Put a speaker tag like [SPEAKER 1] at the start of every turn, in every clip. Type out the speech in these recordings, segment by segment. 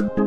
[SPEAKER 1] you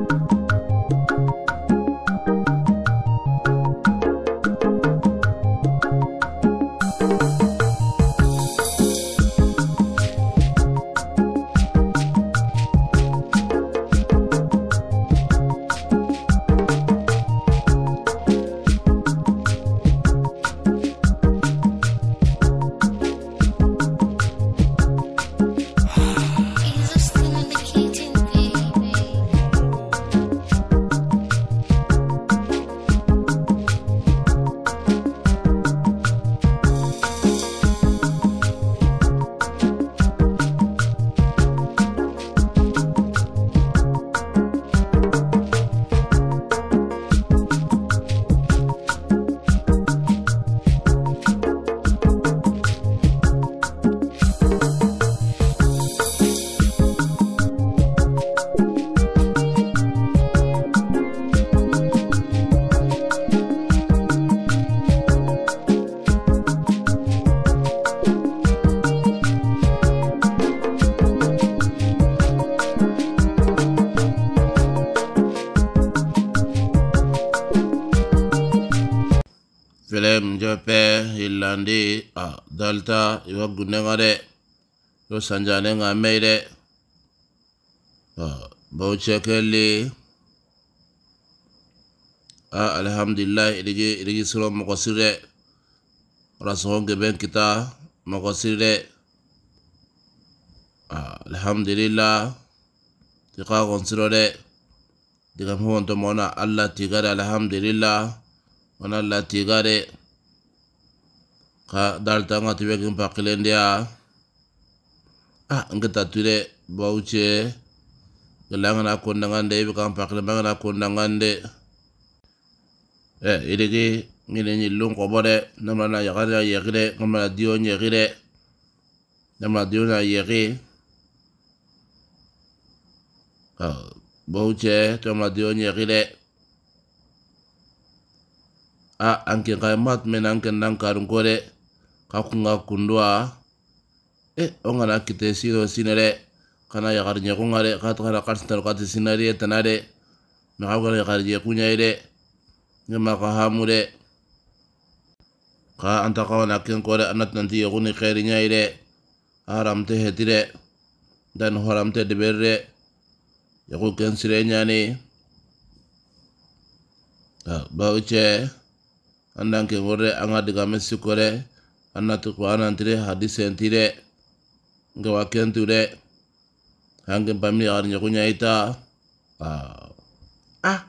[SPEAKER 1] talta iwa gunne nga de iwa sanjane nga mei de bau cekelli a alhamdulillah irigi irigi siro moko sirre rasoho geben kita moko sirre alhamdulillah tika gon siro de digam hu wonto mona allah tigare alhamdulillah wona allah tigare ka dal nga tibe kin pakilendiya ah nga tatule bauche gala nga na kondangande ibe kan pakile ba nga na de eh idigi ngine ni kobo de namla na yakari na yeki de namla na diyo nyeki de namla diyo na yeki bauche to ma diyo a ah anke kai mat men anke nan Aku kundua e eh, o oh, ŋana kite siro sine de kana yakariɲekunga kato ka tukana taro kati sinari re tenare, de maxa nah, gana yakariɲekunɲayi maka hamure. ka kaha mure ka anta kawana kenko de anatinanti yekuni xeriɲayi de haramte heti hetire dan horam te de yaku ya ken sire ɲani nah, Bauche, andang an dan kenkor de an ga anna tuqwanan tire hadisen tire ngawa kentu de hangen ari nyakunya nyokunya ita ah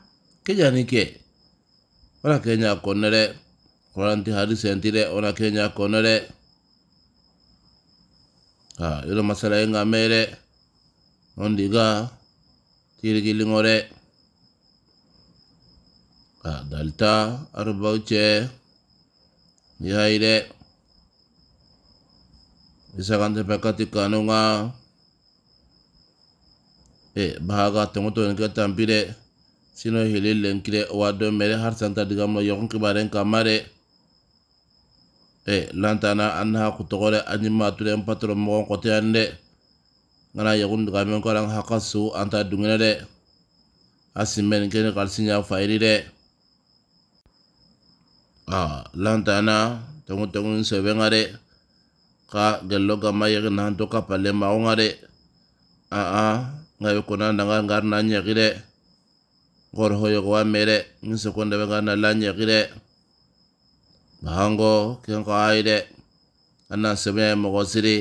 [SPEAKER 1] ke jani ke ona kenya konere ora nti hadi hadisen tire ona kenya konne de ah yoro masala enga mere ondiga tiri gilingore ah dalta arbauche yaire Isa kan isakan tepakati kanunga e bahaga tongoto en ka tampire sino hilillen kire wado mere har santa digamno yokon kibaren kamare e lantana annaha kutogore animaturen patron mogon koteyan de ngana yokun digamen koran hakasu su anta dungene de asimmen kene kalsinya iri de a lantana tongotongun sebenga de ka gello gama yegi nanto ka palle maxonga de aa nga ɓe kona nanga ngarna ñexi de ngorxo yogowa me de ñin soko ndeɓe ngarna la ñexi de baxango ken xaayi de a na semeya moxo siri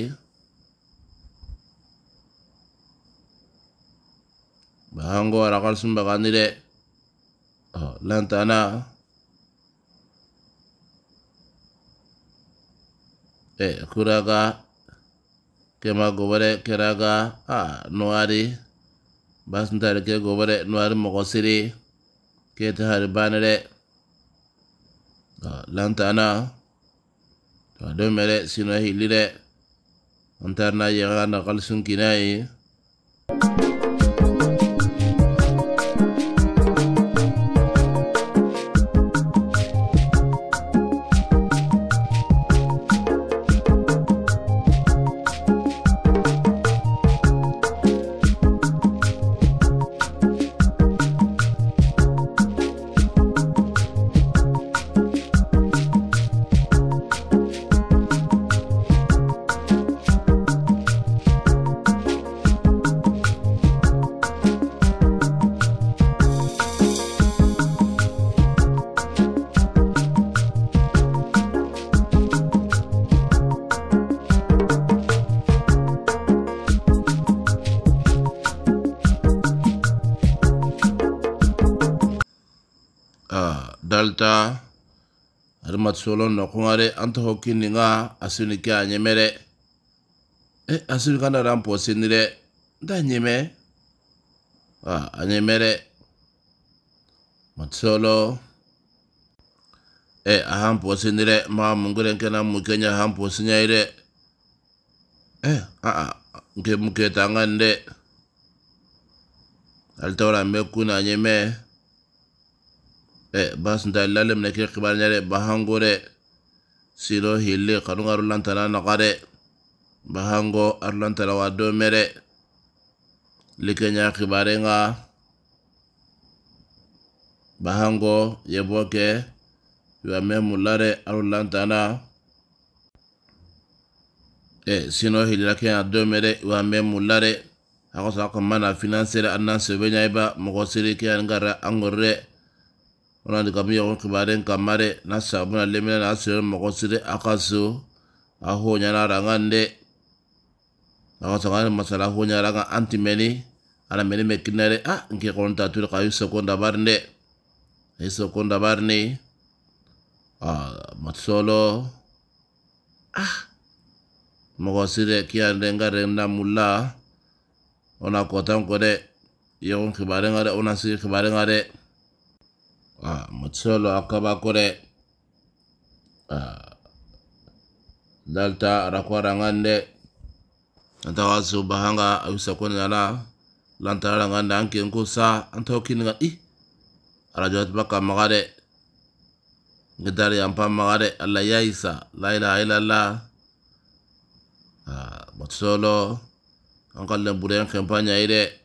[SPEAKER 1] baxango araxal sumbaxani de lantana oh, e kuraga kema gobore keraga a nuwari basintare ke gobore nuwari mogosiri kete hari banere lantana to do mere sino hilire antarna yega na kalsun kinayi thank you alta a r i m a t solon no k o n g a r e a n t o h o k i n d i nga asuni ke a n y e m e dɛ e asuni kana r a m p o s i n i r e d a n y a ɲeme a n a y e m e r e matsolo e a h a m p o s i n i r e ma munguren kena mukenya h a m posinyai dɛ e aa nke muketa ngan d e a l t a o r a me kuna n y e m e e basinta lalle mine ke kibarñare bahangore silo hilli kanunga arulantana noxare bahango arulantana wa do mere likeña kibarenga bahango yebo ke yuwame mullare arulantana e sino hilira keña do mere yuwame mullare a xosa kanmana financére annan sebeñayiba moxo siri ke anigarra angorre ona de kami yago kibaren kamare na sabuna lemina na asire mogo sire akaso aho nyana rangande awa sanga masala aho nyana ranga meni ala meni mekinare a ah, nke konta tuli kayu sekonda barne ay sekonda barne a matsolo ah, ah mogo sire kiyande ngare na mulla ona kotan kode yago kibaren ngare ona sire kibaren ngare Ah, matsalo a kaba kure ah, dalta rakwara ngande anta wasu bahanga awisa kone nana lantara ngande anke nko sa anta wakini nga i arajo hati baka magare ngedari ampa magare ala yaisa la ila ila la ah, matsalo angkal lembure yang kempanya ide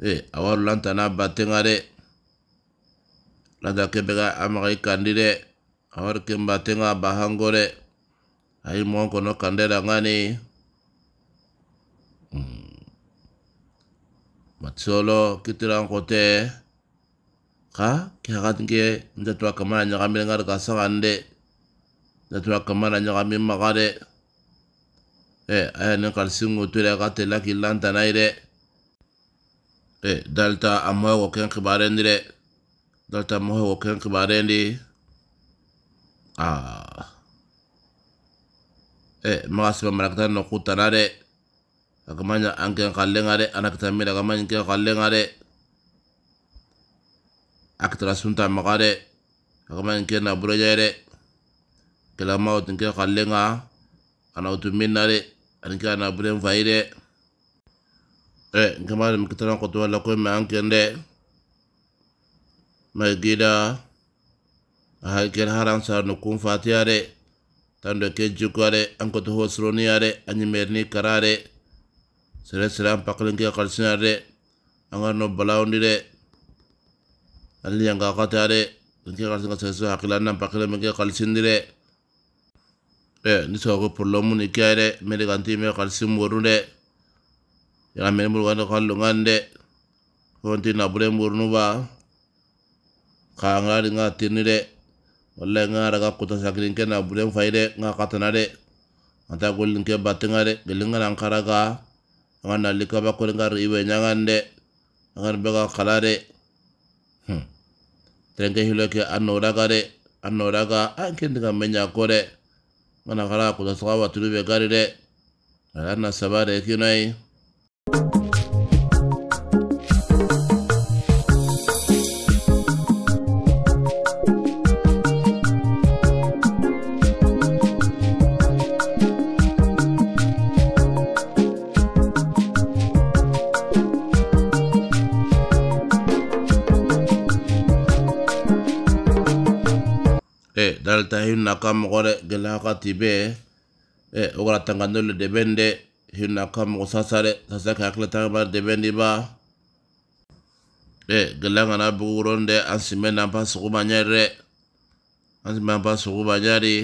[SPEAKER 1] e eh, awar lanta na batengare lada lanta kebe amagai kandire maga i batenga bahangore ai waru ken battenga bahango matsolo ngani hmm. kote ka ke hakatin ke njatura kamana nyakamin ngari kasakan de njatura kamana nya maga magare e eh, aya nin kalsingu tura ka tela naire e dalta ammoye ko ken kibarendi de dalta ammoye ko ken kibarendi a e maga siba marakata no kutana de agamaña anken kallenga de anaktamira agamaña ken kallenga de akitara sunta maga de agamaña ken naburoñaye de kelamawotin ken kallenga anawutu minna de aninke anaburen fayi de Eh, kemarin kita nak kutuan lakukan macam kende, macam kita, hal kita harang sah nak kumfati ari, tanda kejuku ari, angkut hosroni ari, anjmerni karari, selesai selam pakling kita kalsin ari, angkut no balau ni ari, yang kakak tiar ari, kita kalsin kita selesai hakilan nam pakling mungkin eh, ni semua perlu muni kiar ari, ganti yana men bur wanda kallu ngande honti na bure murnu ba ka ngari nga tinni de wallahi nga raga kuta sakirin hmm. ke na bure fayde ah, nga katana de anta gollin ke batinga de gelinga nan karaga nga na lika ba ko nga riwe nyangande ngar bega kala de hmm trenge hilo ke anno daga de anno daga an ken diga menya ko de mana kala kuta sawa tulu be gari de ala na sabare kinai dalta hin kam gore gela ka be e ogara tangandole de bende hinna kam go sasare sasa ka akla tangba de bende ba e gela ngana buronde asime na pa re asime na pa sugu banyari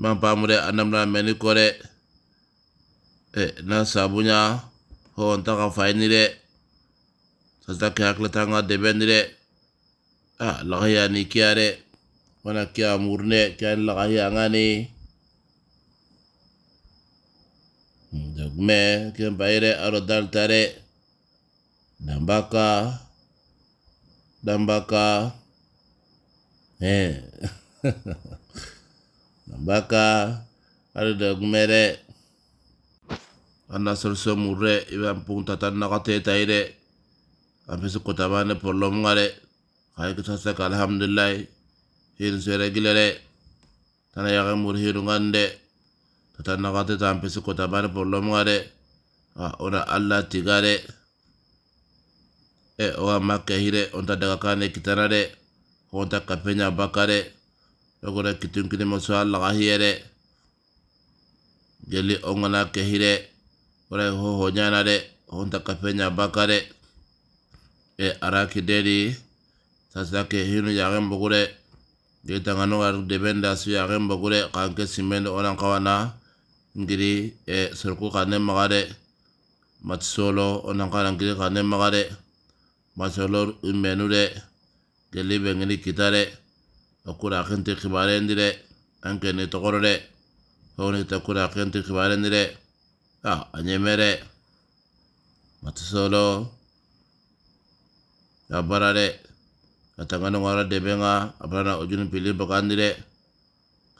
[SPEAKER 1] mure anam anamna meni kore e na sabunya ho faini re sasa ka akla tanga de re ah lahya ni kiare Mana kia murne kia lakahi angani dogme hmm, kia aro arodal tare dambaka dambaka eh dambaka dok mere. anna sorso murre iban tatan tan nakate taire ampesu kotabane porlom ngare kaya kita alhamdulillah hil sere gilere tana yake mur hinungan de tatan naxate su kota kotabani problème ngare a ona alla tiga de e owa makke hire onta daga kane kitana de honta kapenya bakare de dogora kini moso allaxa hiye de geli ongana ke hire ho hoho nyana de onta kapenya nya bakare e araki deri sasa ke hinu yaxen bukure de tangano ar de benda su ya gen bogure kan onan kawana ngiri e eh, sirku kan magare mat solo onan kan ngiri kan magare mat solo menure gele bengini kitare okura gente khibare ndire anke ne tokorore hone tokura gente khibare ndire ha ah, anyemere mat solo katanga no ngara debe nga na ojun pili bakan de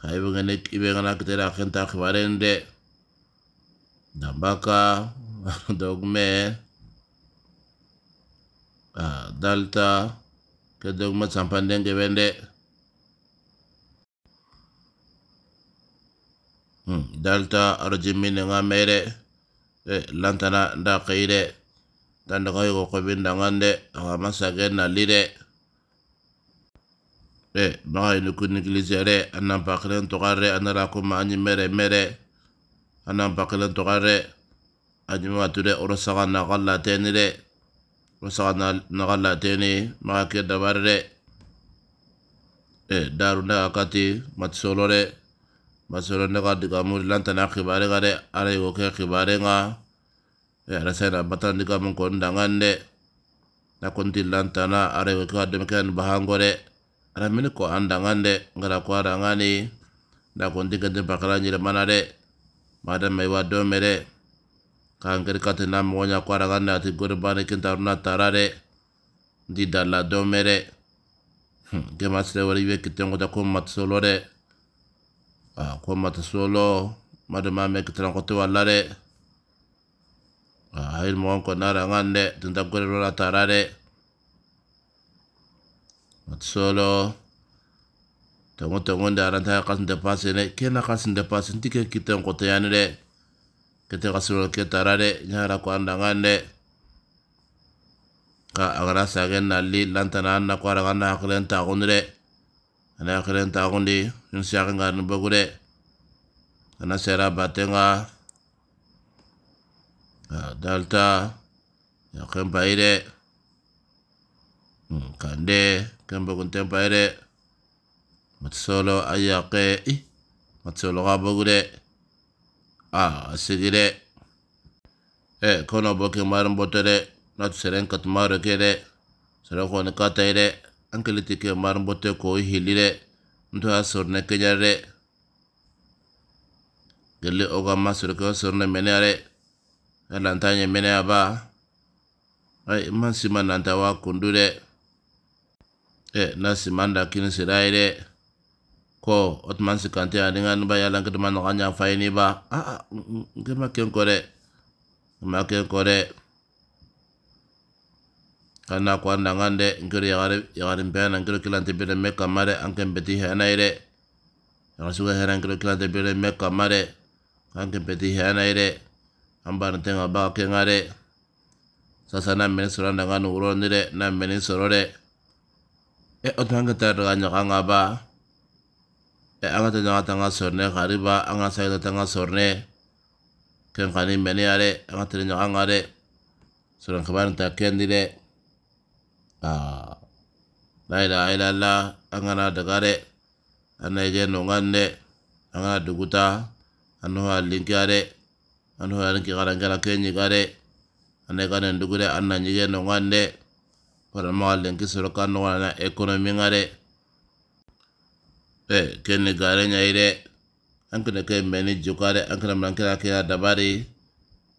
[SPEAKER 1] kai benga ne ibe nga na kitera kenta khibaren de dambaka dogme ah, dalta ke dogma deng ke bende hmm, dalta arjimi ne nga mere e, lantana nda kaire tanda kayo ko bin dangande aga sagen na lire e mai le ku neglize re ana pakren to gare ana ra ko mani mere mere ana pakren to gare ani ma ture oro sa ga na gala tenire oro e daru na akati mat solo re ma solo ne ga gare are ke akibare nga e na batan diga mu kondangan de na kontil lan tan bahangore Ara, mana ko andangan de ngara ko andangan ni da ko ndi gande bakara ni mana de mada mai wa do mere kan ker kat na mo ko andangan na gor bare kin tar tarare ndi dalla do mere ge hmm, masre wori ve kit ngoda ko mat solo de a ko mat solo mada ma me ko to a mo ko tunda ro tarare solo tongo tongo nda ta kasin da pase ne kena kasin da pase ntike kita ngkota yan de kete kasin ke tara de nyara ko andangan de ka agara sagen li, lantana na ko ara na akren ta gon de ana akren ta gon de yun sagen ngarn bagu de ana sera batenga dalta yakhen bayi de Hmm, kande kembe kuntempa ere matsolo ayake i matsolo ga gure a ah, asigire e eh, kono boke marin botere, natu seren kere, kere sere kone kata ere ankele tike marin bote ko hilire nto asor ne kejare gelle oga masoro ke sorne menare alantanye mene aba ay man nanta wa kundure eh nasi manda kini sirai de ko otman si kante nuba ba yalan ke deman kanya fa ini ba ah, ah mm, mm, ke maken ko de ma ko kore kana ko andangan de ngiri yagare yagare mbena ngiri kilante bere me kamare anken beti hena ire yaga suga hera ngiri kilante bere me kamare anken beti hena ire na tenga ba ke ngare sasa na men suranda uro nire na men sorore e o tan ka tayar ka ɲaga ba e an ka ta ɲaga sorne ka sɔrɔnɛ kari ba ya, ya, an ah. anu ya, anu ka sayida tan ka sɔrɔnɛ ken kani mɛnɛ ya dɛ an ka tere ɲaga ka ta kendi dɛ aa la ilaha illallah an kana daga re an na ijɛ nɔngan duguta an nɔhɔ alinkiya dɛ an nɔhɔ alinkiya ka da kɛra kɛ ɲiga na na pada malin kisiro kano wana ekonomi ngare pe ne gare nyaire angkene ke meni jukare angkene mankira kia dabari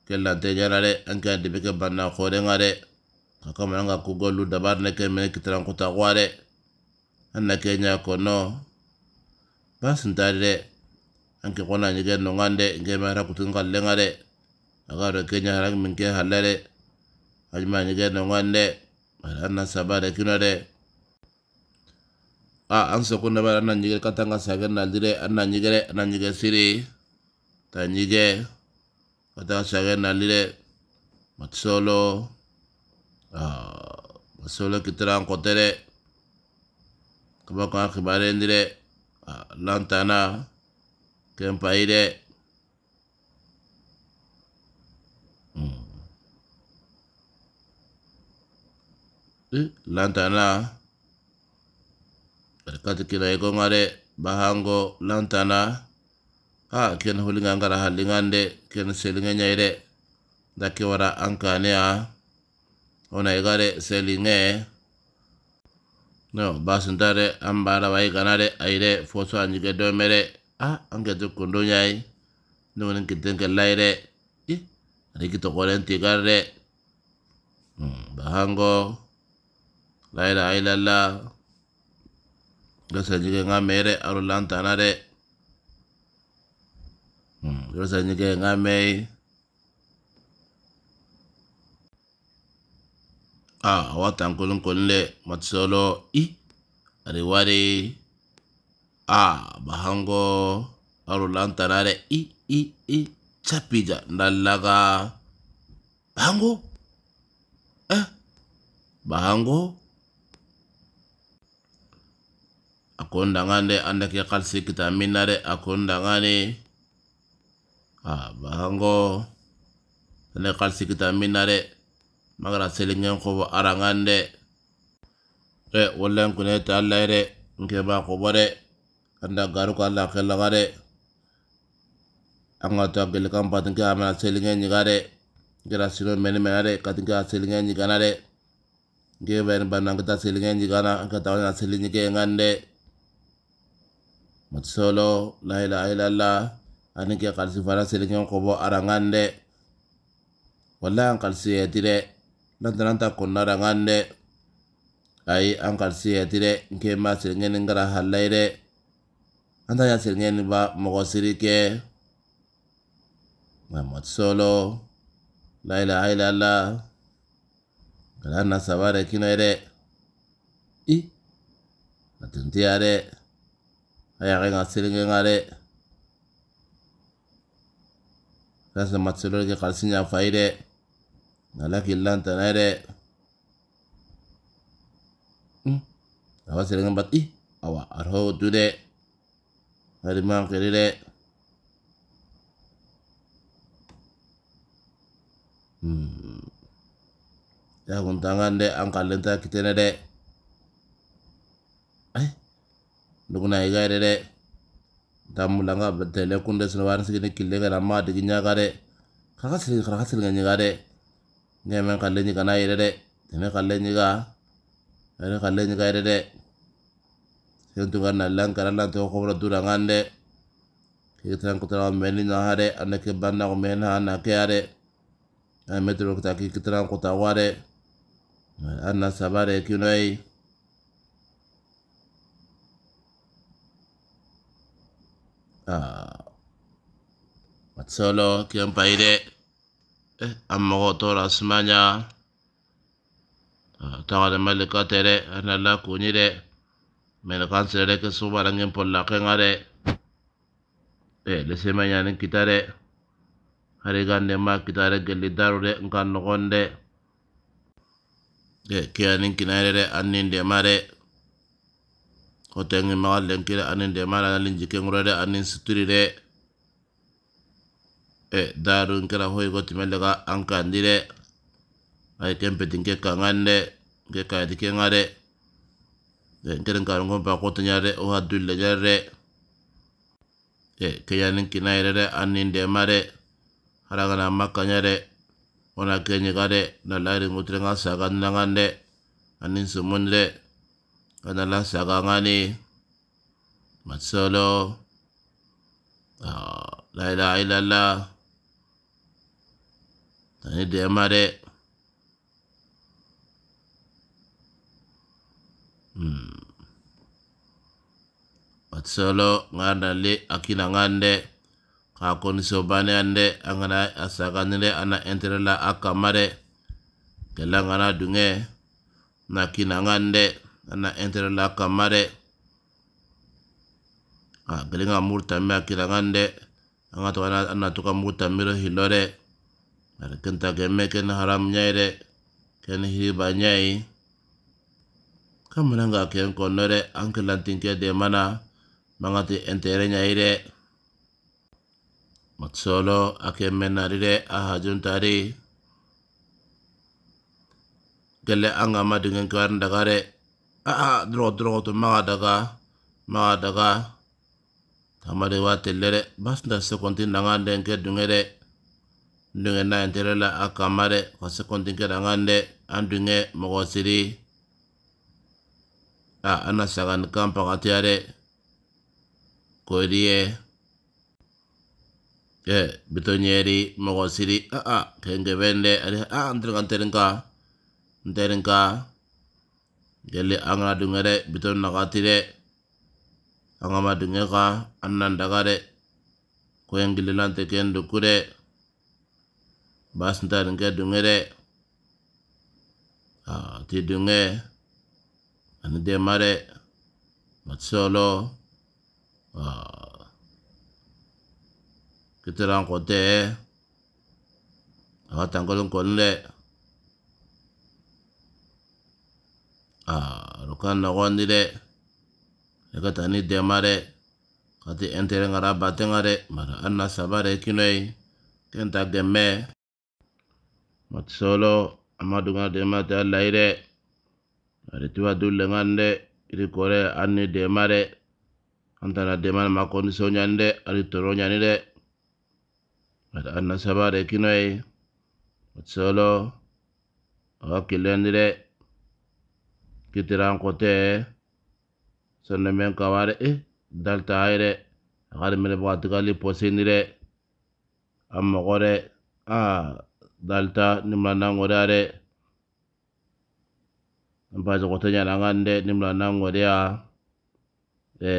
[SPEAKER 1] ke lante nyarare angkene dibike banna kore ngare kaka mananga kugolu dabar ne ke meni kitara kota kware anna ke nyako no pas ntari re angke kona nyike nungande nge mara kutunga lengare agar ke nyara mingke halare Ajma nyike nongande an na saba kuna de a an so kuna na nyige kata nga sagen na dire an na nyige nyige siri ta nyige kata sagen na dire matsolo a matsolo kitara an kotere kaba kan kibare ndire A lantana ire. lantana kati kila iko ngare bahango lantana ha ken hulinga ngara halingande ken selinga nyaire dake wara ankanea ona igare selinge no basintare ambara waiganare aire foso anyige domere a ange jokundo nyai nungin kitenke laire i adikitokoren tigarre bahango la ilaha illallah gasa jige nga mere aro lantana hmm, de gasa jige nga mei a ah, awa tankolon kolon le matisolo i ari wari a ah, bahango aro lantana de i i i chapija ndalaga bahango eh bahango akondangane ande de ke kalsi kita minare, akondangane abango ah, dangan bahango anda kalsi kita minare magara selingan ko arangande e eh, wallan kunai ta Allah de nke ba ko bore anda garu ko Allah kala gare anga ta gel kam patin ke amana selingan ni gare gara sino men men are katin ke selingan ni gana de ben ban ta selingan ni gana ta ngande mati solo la ila la ani ke kalsi sele ngon kobo arangande, de wala an kalsi si etire nan tan ta kon arangande ayi an kalsi si etire nke ma ngene ngara halaire de anta ya ngene ba mogo siri ke mati solo la ila la kala na sabare kinere i atentiare ayake ngasilenge ngale kasih matsilole ke kalsi nyafaile ngala re. Hmm? awa silenge bat bati, awa arho dude hariman kirile hmm. ya kun de an kallenta kitene de d u k u n a i k a i r e d e damula nga b t e l e kunde sino wani s i k i n e kille kana ma digi n y a k a r e kaka siri kaka siri g a n y i g a r d n g ɛ m ɛ kalle ɲ i k a na y ɛ r e d e t e n e kalle ɲiga y ɛ r e kalle ɲ i k a i r e d e sen t u k a na lan kana lan t e w ɔ kɔbɔra dura ngan d e k i k i t r a n kutara m e n i na ha r e ane ke ban na ko m e na na ke ya r e ane m e t ɛ r o kuta ki kitara n kuta wa d e ana saba r e kinɔ ye matsolo kian paire eh, amogo tora semanya. simanya ah, male malika tere anala kunyire mele kansirere ke eh le semanya lesimanyanin kitare hari gande ma kitare gelli darude nkan nogonde eh, kianing kiyanin kinarere de mare, hotenge maxa lenkire anin demana analin jikenguro de anin suturi de e darun kera hoyigo timelega an kandi de ayi kenpetin ke kangan de ke kayati kenga de e nkeren karungon pa kotoña oh, de o haddulle ñer de e eh, keñanin kinayire de anin dema de haragana makkaña de wona keñiga de na layiringutirenga sagandinangan de anin sumundi de adalah sagangani matsolo ah, la ilaha illallah tani demare hmm. matsolo ngandali akina ngande kakoni sobane ande angana le ana enterela akamare kela ngana dunge na kinangande ana entere la kamare a ah, gelinga murta me akira a anga to ana ana to ka murta mira hilore de kenta ke me ken haram nyaire ken hi ba nyai kamana nga ken konore anke lantin ke de mana manga te entere nyaire matsolo ake menari de a hajuntari tari an ga ma dengan kiwarin a'a dro dro to magadaga daga maga daga tamade wa tellere basna sekonti nanga denke dungere dunge na entere la akamare ko sekonti ke danga nde andunge mogo siri a ana sagan kampa katiare kodiye e bitonyeri mogo siri a kenge bende ari a ndrenga ndrenga ndrenga jeli anga dungere biton nakati de an kama dunge ka an nan daga de koyen gililante ken duku de dunge a ti dunge de mare matsolo a kiterang kote a tankolin koni a rokan na wandi de eka tani kati entere ngara mara anna sabare kinoi kenta gemme matsolo amadu nga de mate ala ire du kore anni demare. antara de mare makondi so nyande mara anna zabarekin kinoi matsolo Oke, okay, kitiran kote sonne men kaware e dalta ayre akari bwat gali posinire amma gore a dalta nimlanangore are mpaso kote nimla nimlanangore a e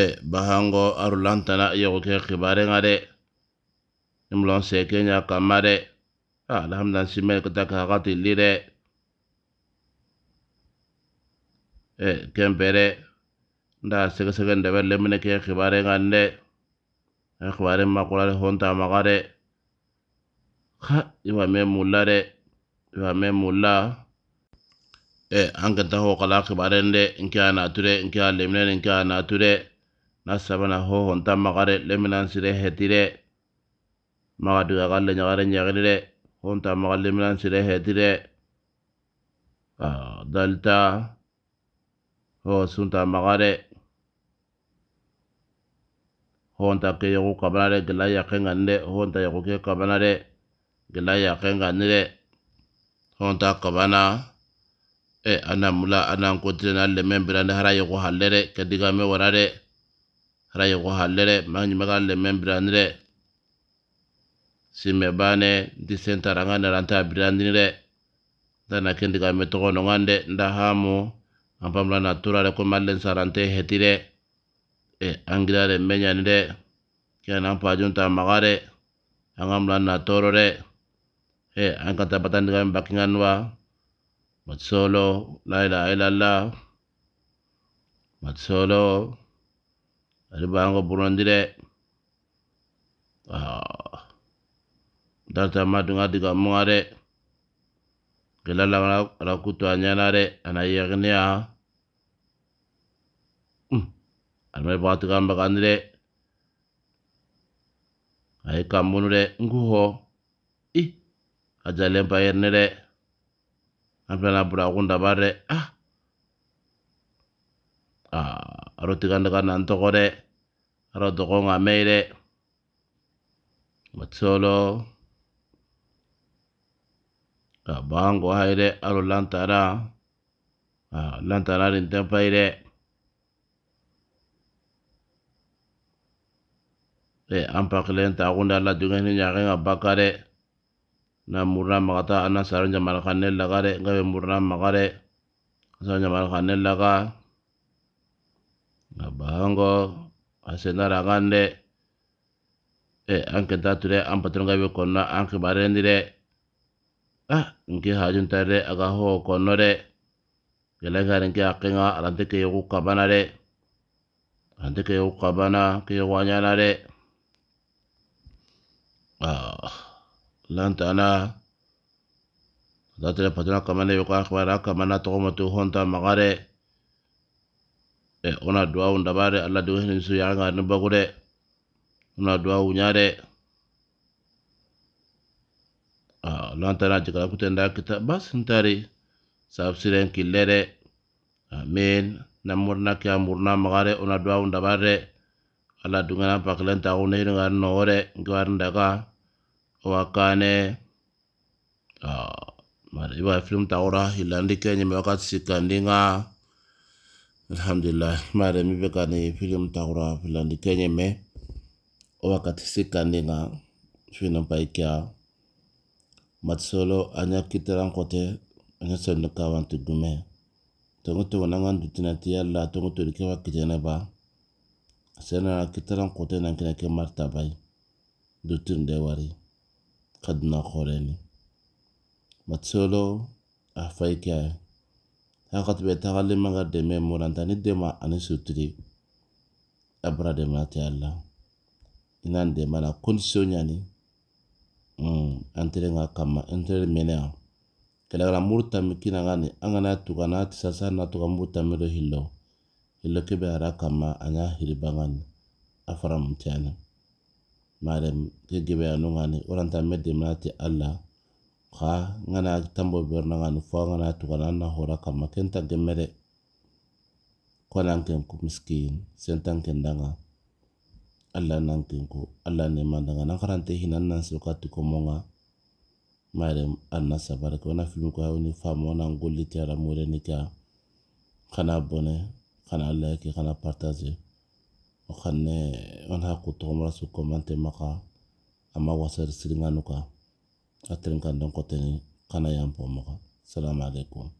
[SPEAKER 1] e bahango na yego ke khibare ngare nimla seke nya kamare de simel simen ka gati lire E, kempere nda sɛgɛsɛgɛ ndɛbɛ lɛmine kɛ xibare ŋan dɛ a xibare makurare hontamaxa dɛ ha i wa mɛ mulla dɛ i wa mɛ mulla an kɛnta ho xala xibaren dɛ nke a natu dɛ nke a lɛmine ni nke a natu dɛ na sabana ho hontamaxa dɛ lɛmine an sire hɛti dɛ maxa diga xa lɛɲaxare ɲɛxiri dɛ hontamaxa lɛmine an sire hɛti dɛ dalita hoosunta magare honta ke yoku kabanare gela yakengan de honta yoku ke kabanare gela yakengan de honta kabana e ana mula ana kontine na lemen birane hara yoku hallere kedigame warare hara yoku hallere mañimeka lemen biranire simme bane nti sentaranga neranta biranire ndana kendigame togonogan de nda hamu an pamla e na tura malen ko sarante heti e angira re menya nde ke na pa junta magare an gamla na toro e e ta patan batandigan bakingan wa matsolo la ilaha illallah matsolo ari bango burundi ah, dar ta madunga diga mungare kila la la kutu anyana de anayegnia almai hmm. batu gamba kandire ay kambunu de nguho i ajalen pa yerne de ampela bura kunda bare ah ah aroti ndaka na antoko kore. aro dogo ngameire matsolo Ah, bawanko hay haire alo lantara ah, lantara rin tempa payi e an pakilen ta kunda la dungeni ɲagen ka nga bakare na murna magata ana saranja jamana kan ne laga dɛ be murna maga saranja saro laga nga ah, bawanko asena ragande e anke an kenta tu be ah nke hajunta de aga ho konno de gele gare nke akenga alante ke yoku kabana de alante ke yoku kabana ke yoku anyana de ah lantana datele patona kamana yoku akhbara kamana togomotu honta magare e eh, ona duwa undabare alla duwa hinsu yanga nubagude ona duwa unyare Ah, lontana jikala kutenda kita bas ntari sab siren killere amin namurna ke amurna magare ona dua unda bare ala dungana paklen ta une ngar nore ngar ndaka wakane ah mara iba film taura hilandi kenye mewakati sikandi nga alhamdulillah mara mi bekani film taura hilandi kenye me wakati sikandi nga fina paikia Matsolo anya anyakitera kote anya sanno tu dume tongo tongo nangan dutina tiya la tongo tongo kewa kitene ba sena kitera kote nan kina ke martabai dutin ah, de wari kadna koreni matsolo afai kaya hakat be tagali maga deme muranta ni dema ani sutiri abra dema tiya la inan dema na kondisyon yani Mm, entrega kama entre menea kelagala muru tami kinagani angana tugana tisasa natuga muru tami do hillo hillo kebe ara kama anya hiribangani afara mutiani marem ke gebe anungani oranta medemnati alla ka ngana tambo bernangani fo ngana tugana na hora kama kenta gemere konanken kumiskin sentanken danga alla nan tenko alla neman daga nan karanta hinan nan sirkati komonga marem anna sabar ko na film ko hawni famo nan golli tiara mure nika kana bone kana like kana partage o kanne on ha ko tomra su komante maka amma wasar sirnganu ka atrin kan don ko tani kana yampo maka assalamu alaikum